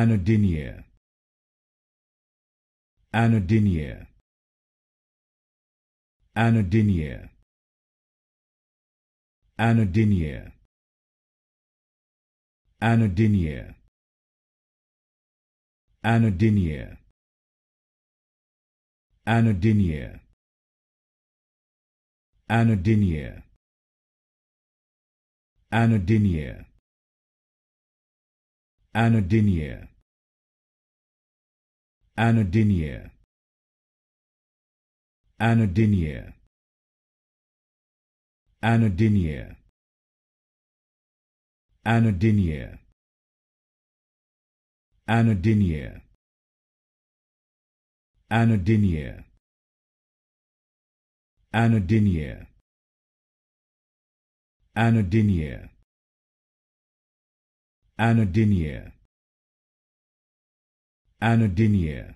anodinia anodinia anodinia anodinia anodinia anodinia anodinia anodinia anodinia anodinia anodinia anodinia anodinia anodinia anodinia anodinia anodinia anodinia